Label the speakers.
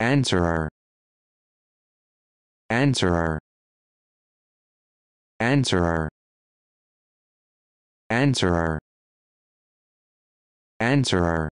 Speaker 1: answerer answerer answerer answerer answerer